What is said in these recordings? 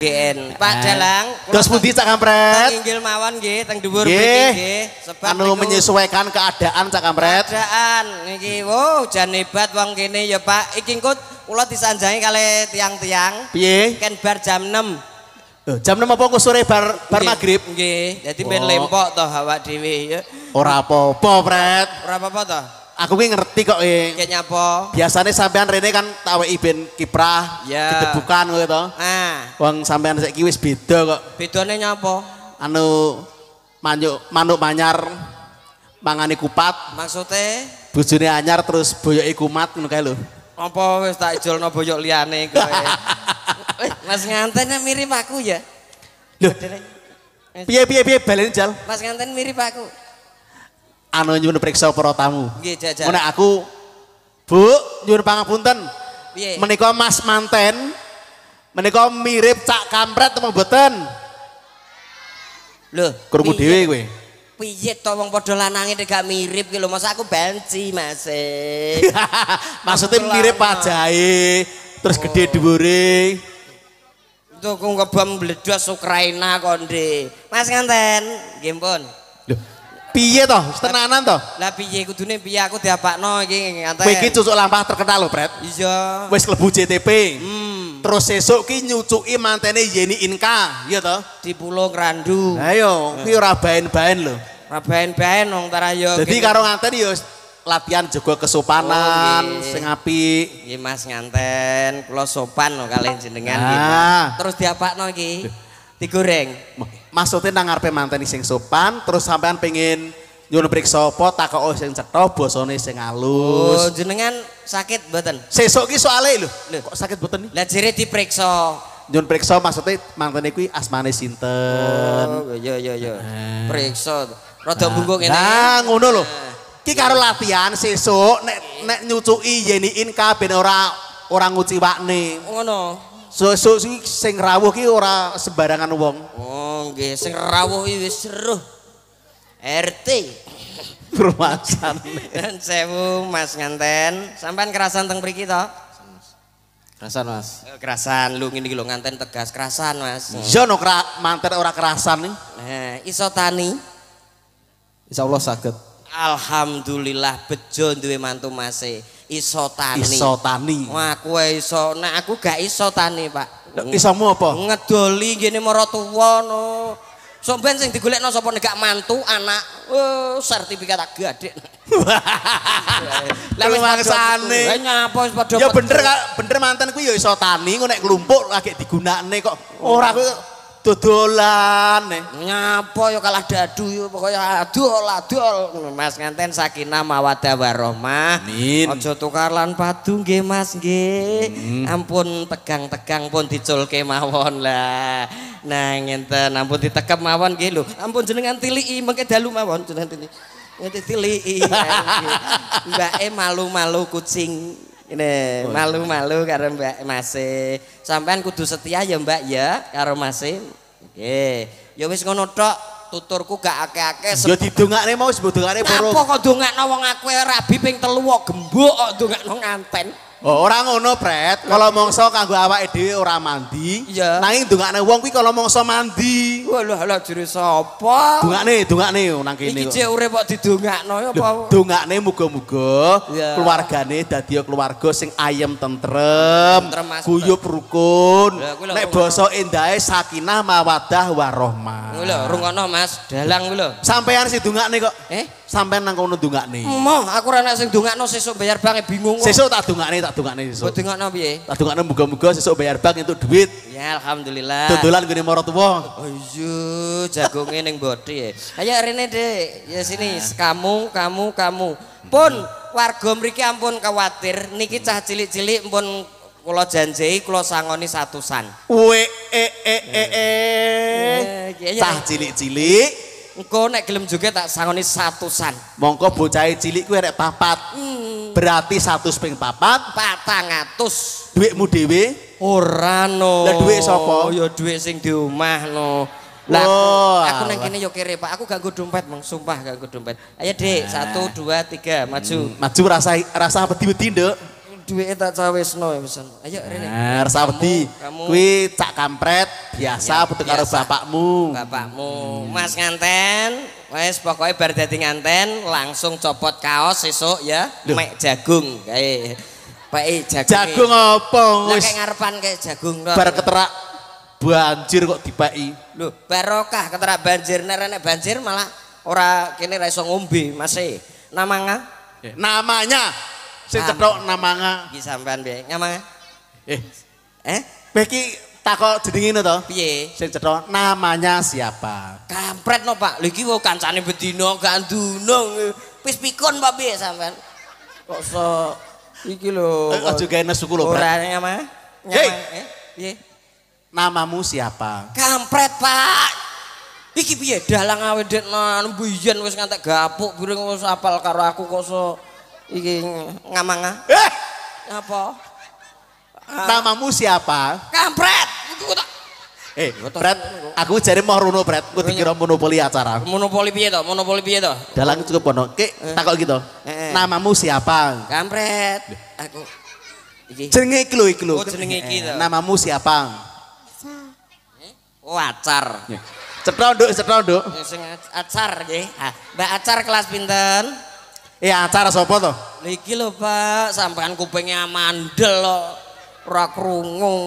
GN. Iya. Pak Dalang, dos pundi Cak Kampret? Inggil mawon nggih, teng dhuwur nggih. Sebab anu menyesuaikan keadaan Cak Kampret. Keadaan niki wo hujan hebat wong kene ya Pak. Iki engko kula disanjangi kali tiang-tiang. Piye? Ken bar jam 6. Eh, jam 6 apa kok sore bar bar maghrib. Nggih. Dadi ben oh. lempok to awak dhewe ya. Ora apa-apa, Pret. Ora apa-apa to? Aku ini ngerti kok ya Kayak nyapa? Biasanya sampean rene kan tawa iben kiprah kiprah, yeah. kita gitu, gitu Nah. uang sampean saya kiwis beda kok. Bedane nyapa? Anu manuk manuk manyar mangani kupat. Maksudnya? Bojone anyar terus boyok kumat ngono kayak lu Apa wis tak no boyok liane. gue Mas ngantennya mirip aku ya? Loh. Piye piye piye balen jal? Mas nganten mirip aku anu nyuwun periksa para tamu. Nggih, aku Bu nyuwun pangapunten. Piye? Menika Mas Manten menika mirip Cak Kampret apa mboten? Lho, krungu dhewe kowe. Piye to wong padha lanange gak mirip ki lho, masa aku benci Mas. Maksudnya mirip pajahe, terus oh. gede dhuwure. Tuku ngebom bledos Ukraina kok, Mas nganten. Nggih, pun. Piye toh, tenanan toh? Lah piye dunia piye aku diapakno iki ngantek. Kowe cucuk lampah terkenal lo, Pret. Iya. Wis lebu JTP. Hmm. Terus sesuk ki nyucuki mantene Yeni Inka, iya toh? Di Pulau Randu. Ayo, iya, kuwi ora baen-baen lho. Ora baen-baen wong tarayo. Dadi karo nganten latihan juga kesopanan oh, iya. sing apik. Nggih iya, Mas nganten, kula sopan lho kalian jenengan ah. Gitu. Terus diapakno iki? Digoreng maksudnya nang ngarepe mantan sing sopan terus sampean pengen nyuwun priksa apa takoke sing cetha basane sing alus. Oh, jenengan sakit mboten? Sesuk ki soalé lho. Kok sakit mboten iki? Lah jere diperiksa. Nyuwun priksa maksudnya mantene kuwi asmane sinten. Oh, iya iya iya. Prikso, iya. eh. Priksa. Rada nah. bungkuk ngene. Nah, ngono lho. Eh. Ki karo latihan sesuk nek nek nyucuki yeniin kabeh ora ora nguciwakne. Ngono. Sesuk sing rawuh ki ora sembarangan wong. Oh nggih sing rawuh wis seruh. RT. Permasan. Dan sewu Mas nganten, sampean kerasan teng mriki to? Kerasan Mas. Eh, kerasan lu ngene iki lho nganten tegas kerasan Mas. Iya no kera, manten ora kerasan nih. Nah, iso tani. Insyaallah saged. Alhamdulillah bejo duwe mantu Mas. E. Iso tani. Iso tani. Wah, kowe iso, nek nah, aku gak iso tani, Pak. Oh. Isamu apa? Ngedoli gini marotua no. So ben sing digulek no sopo Gak mantu anak. Uh, sertifikat tak gadek. Lah wis nyapo wis padha. Ya bener kak, bener mantan kuwi ya iso tani ngono nek kelumpuk lagi digunakne kok ora kuwi dodolan ngapa ya kalah dadu ya pokoknya adol adol mas nganten sakina mawadah warohmah amin ojo tukar lan padu nge mas nge hmm. ampun tegang tegang pun dicul ke mawon lah nah nginten ampun ditekep mawon nge lho ampun jenengan tili i mengke dalu mawon jenengan tili i mbak e malu malu kucing ini oh, malu-malu karo Mbak Masih, Sampean kudu setia ya Mbak ya karo masih. Oke. Ya wis ngono tok, tuturku gak akeh-akeh. Ya didongakne mau sebut dongane poro. Apa kok dongakno wong aku rabi ping telu gembu, gembok kok dongakno nganten. Oh, ora ngono, Pret. Kalau mongso kanggo awake dhewe ora mandi, nanging dongakne wong kuwi kalau mongso mandi. Waluh ala jure sapa? Dongakne, dongakne nang kene. Iki cek urip kok didongakno ya apa? Dongakne muga-muga yeah. keluargane dadi keluarga sing ayem tentrem, guyub rukun. Nek basa endahe sakinah mawaddah warahmah. Lho, rungono Mas, dalang kuwi lho. Sampeyan sing dongakne kok? Eh? sampean nang kono ndungakne. Moh, aku ora nek sing ndungakno sesuk bayar bank e bingung kok. Sesuk tak ndungakne, tak ndungakne sesuk. Kok ndungakno piye? Tak ndungakno muga-muga sesuk bayar bank entuk duit. Ya alhamdulillah. Dodolan gune marang tuwa. Oh, Ayo, jagonge ning bodi ya. Ayo rene, Dek. Ya sini, kamu, kamu, kamu. Pun warga mriki ampun khawatir, niki cah cilik-cilik pun kula janji kula sangoni satusan. Wee, e e e e. Cah cilik-cilik. Engko nek gelem tak sangoni satusan. Mongko bocahe cilik kuwi arek papat. Hmm. Berarti satu ping papat 400. Duitmu dhewe? Ora no. Lah duit sapa? Oh, ya duit sing di omah no. Lah oh, aku, nang kene yo kere Pak. Aku gak nggo dompet, Sumpah gak nggo dompet. Ayo, Dik. Satu dua tiga. maju. Hmm. Maju rasa rasa wedi-wedi, Nduk. Duwike tak cawisno ya, Ayo rene. Nah, rasa wedi. Kuwi cak kampret, biasa ya, karo bapakmu. Bapakmu. Hmm. Mas nganten, wes pokoknya bar nganten langsung copot kaos sesuk ya, Duh. mek jagung kae. Peki jagung. Jagung apa wis? nah, ngarepan kayak jagung Bar keterak banjir kok dipeki. lu barokah keterak banjir nek nek banjir malah ora kene ra iso ngombe, masih e. Namanga? Eh, namanya. Sing cetok namanga. Iki sampean piye? namanya, Eh. Eh? Beki Takok jenenge ngono to? Piye? Sing cetha namanya siapa? Kampret no, Pak. Lho iki wong kancane gak gandunung. Wis pikun Pak piye sampean? Kok so iki lho. Eh, aja gawe nesuku lho, Bro. Ora apa? Eh? Hey, Eh, piye? Namamu siapa? Kampret, Pak. Iki piye dalang awe dek man wis ngantek gapuk burung wis apal karo aku kok so iki ngamanga. Eh, apa? Namamu siapa? Kampret. Eh, Brad, aku jadi mau runo Brad, aku dikira monopoli acara. Monopoli piye toh, monopoli piye toh. Dalang cukup pono, ke eh. takut gitu. Eh, eh. Namamu siapa? Kampret, aku. Iki. Jenenge iki lho iki lho. Oh, jenenge iki Namamu siapa? Oh, acar. Ya. Cetro nduk, cetro nduk. Sing acar nggih. Ah, Mbak acar kelas pinten? Iya, acar sapa toh? Lho iki Pak, sampean kupinge mandel kok. Ora krungu.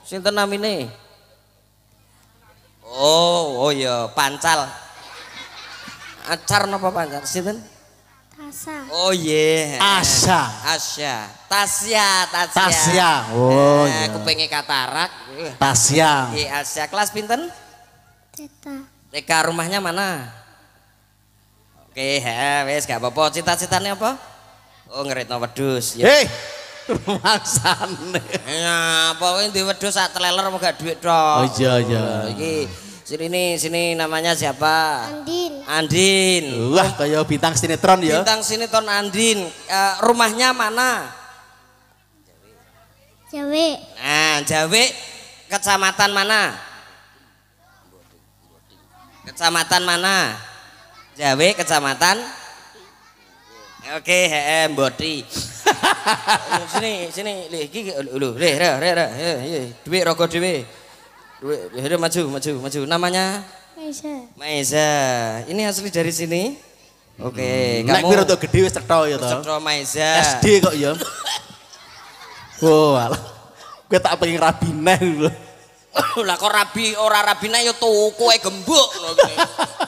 Sinten namine? Oh, oh ya, pancal. Acar napa pancal? Sinten? Tasya. Oh iya. Yeah. Asya. Asya. Tasya, Tasya. Tasya. Oh eh, iya. Eh, yeah. katarak. Tasya. Iya, Asya. Kelas pinten? Cita. TK rumahnya mana? Oke, okay, he, apa-apa. Cita-citanya apa? Oh, ngerit no pedus. sana. Ya, di diwedhus saat teler mau gak duit dong. Oh iya iya. Oh, iki sini sini namanya siapa? Andin. Andin. Wah, kayak bintang sinetron ya. Bintang sinetron Andin. Uh, rumahnya mana? Jawi. Nah, Jawi kecamatan mana? Kecamatan mana? Jawi kecamatan Oke, okay, HM Bodi sini sini lih iki lu leh ra ra ra ya, ya, dhuwit rokok dua Dhuwit ya, maju maju maju. Namanya Maisa. Maisa. Ini asli dari sini. Oke, okay, hmm. kamu. Nek piro wis ya to. Cetha Maisa. SD kok ya. Wah, wow, gue tak pengen rabinah lho. Lah kok rabi ora rabinah ya tuku ae gembok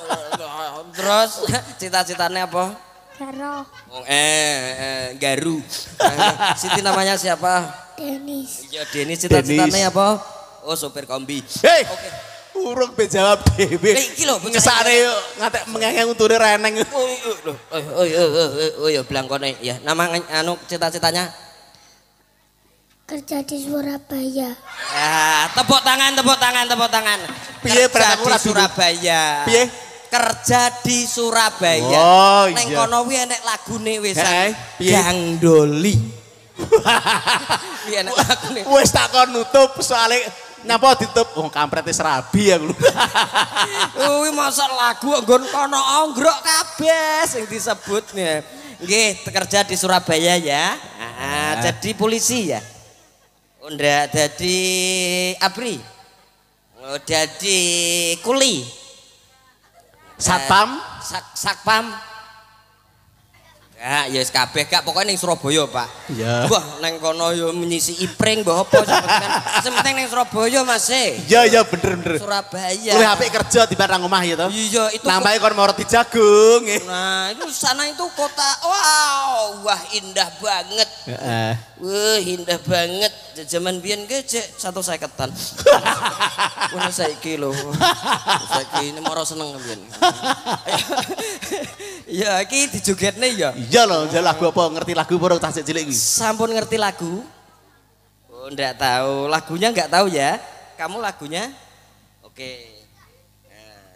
Terus cita-citane apa? Garo. Oh, eh, eh Garu. Siti namanya siapa? Denis. Iya Denis cita-citanya apa? Oh sopir kombi. Hei. Okay. Urung be jawab dhewe. Lah iki lho ngesare yo ngatek mengengeng untune reneng. Oh, oh, oh lho. Oh oh, oh ya blangkone ya. Nama anu cita-citanya? Kerja di Surabaya. Ah, tepuk tangan, tepuk tangan, tepuk tangan. Piye di Surabaya? Piye? kerja di Surabaya. Oh, Neng iya. kono kuwi enek lagune wis Gangdoli. Wi enek lagune? Wis tak kon nutup soalé Napa ditutup wong oh, kampret wis rabi lu. Kuwi masa lagu nggon kono onggrok kabeh sing disebutnya. Nggih, kerja di Surabaya ya. Nah, nah. jadi polisi ya. Unda jadi abri. Oh, jadi kuli satpam eh, sak sakpam Gak, ya kabeh gak pokoknya ning Surabaya, Pak. Iya. Wah, ning kono yo menyisi ipring mbah apa sementing ning Surabaya Mas. E. Iya, iya bener bener. Surabaya. Oleh apik kerja di barang omah ya to. Iya, itu. Nambahi kon mau roti jagung. E. Nah, itu sana itu kota wah, wah indah banget. Heeh. Wah, indah banget. Zaman biyen ge cek 150-an. Wis saiki lho. Saiki ini mau seneng biyen. Ya, joget nih ya. Iya loh, jek lagu apa ngerti lagu baru tasik cilik ini. Sampun ngerti lagu. Oh, ndak tahu. Lagunya enggak tahu ya. Kamu lagunya? Oke. Eh.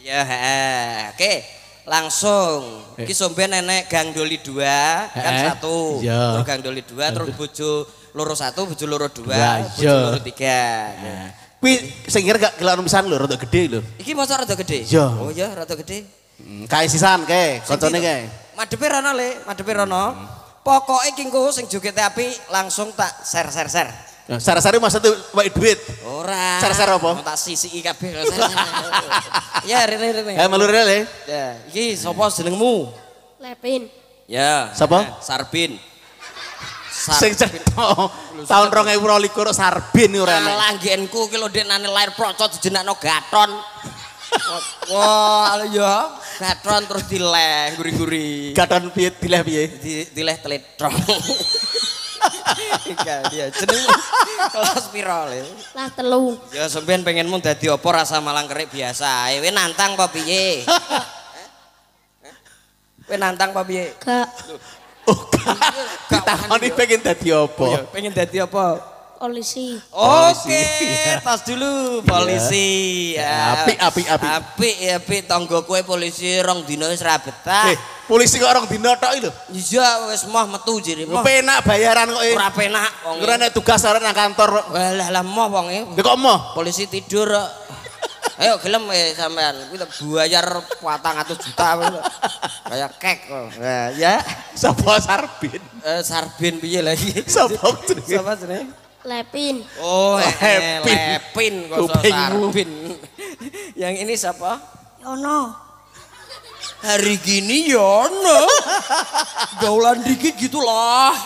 Iya, Oke. Langsung. Eh. Iki sombe nenek Gang Doli 2, eh. kan satu. Iya. Terus Gang Doli 2, terus bojo loro satu, bojo loro dua, ya, bojo iya. loro tiga. Nah. Kuwi sing gak kelan pisan lho, rada gede lho. Iki mosok rada gede? Iya. Oh iya, rada gede. Hmm, kae sisan kae, kancane kae. Madepe rono Le, madepe rono. Hmm. Pokoke kingku sing jogete api langsung tak ser-ser-ser. Ya, Sar-sare maksud wae duit. Ora. Sar-sar apa? Tak sisiki kabeh. Ya rene rene. Eh melu rene ya, Le. Ya, iki sapa jenengmu? Lepin. Ya. Sapa? Eh, Sarbin. Sing cetha taun 2022 Sarbin ora ana. Langgenku ki lho ndek nane lair procot dijenakno Gaton. Wah, ya. Gatron terus dileh, guri-guri. Gatron piye dileh piye? Di, dileh teletrong. Iya, dia jeneng kelas viral ya. Lah telu. Ya sampean pengenmu dadi apa rasa malang kerik biasa. Ewe eh, nantang apa piye? Kowe nantang apa piye? Eh? Kak. Oh, kak. Kita ini pengen dadi apa? Pengen dadi apa? polisi. Oke, okay, iya. tas dulu polisi. Api, iya. ya. api, api. Api, api. Ya, Tonggo kue polisi rong dino wis eh, polisi kok rong dino tau itu? Iya, wes mah metu jadi. Pena bayaran kok. Ora penak tugas orang nang kantor lelah Walah lah mah wong ini. Dekok mah? Polisi tidur Ayo film eh sampean, kuwi bayar atau juta Kayak kek. ya. Sapa Sarbin? Eh Sarbin piye lagi? Sapa? Sapa sih? Lepin. Oh, eh, Lepin. Lepin Lepin. Yang ini siapa? Yono. Hari gini Yono. Gaulan dikit gitulah.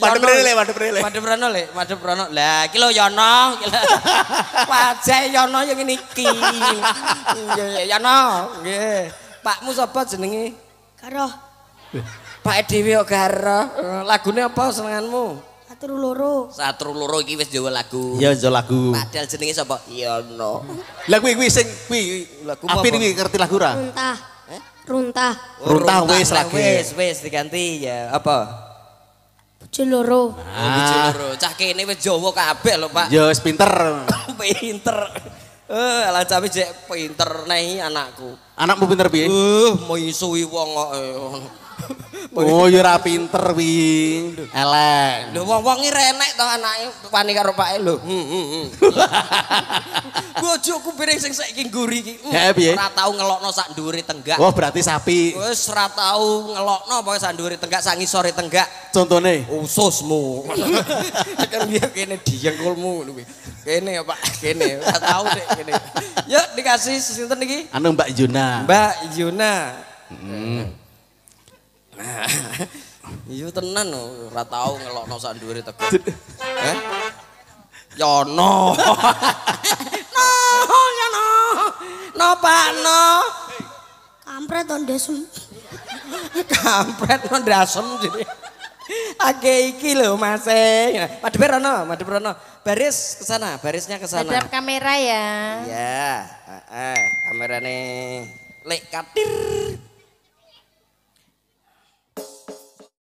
Madep rene, madep rene. Madep rene le, madep rene. Lah, iki lho Yono. Wajah Yono yang ini iki. Yono, nggih. Pakmu sapa jenenge? Karo. Pak Dewi Ogara. Lagune apa senenganmu? Satru loro. Satru loro iki wis Jawa lagu. Iya, Jawa lagu. Padahal jenenge sapa? Yono. Iya, lah kuwi kuwi sing kuwi lagu apa? Apin iki ngerti lagu ra? Runtah. Eh? Runtah. Runtah wis lagi. Wis wis diganti ya apa? Bojo loro. Oh, ah. Bojo loro. Cah kene wis Jawa kabeh lho, Pak. Ya wis pinter. pinter. Eh, ala cah jek pinter nih anakku. Anakmu pinter piye? Uh, musuhi wong kok. Eh. Oh ya ora pinter wi. Elek. Lho wong-wong iki renek to anake wani karo pake lho. Hmm, hmm, hmm. Bojoku piring sing saiki ngguri iki. Ya, ya, ora tau ngelokno sak ndure tenggak. Oh berarti sapi. Wis ora tau ngelokno pokoke sak ndure tenggak sak ngisore tenggak. Contone ususmu. Kan dia kene diengkulmu kuwi. Kene ya Pak, kene. Ora tau dek kene. Yuk dikasih sinten iki? Anu Mbak Yuna. Mbak Yuna. Hmm. Iya tenan lho, oh. ora tau ngelokno sak dhuwure teko. Eh? Ya no. No, ya no. No Pak no. Kampret to ndesem. Kampret to ndasem jadi. Age iki lho Mas. E. Madhep rono, madhep rono. Baris ke sana, barisnya ke sana. Hadap kamera ya. Iya, heeh, kamerane lek katir.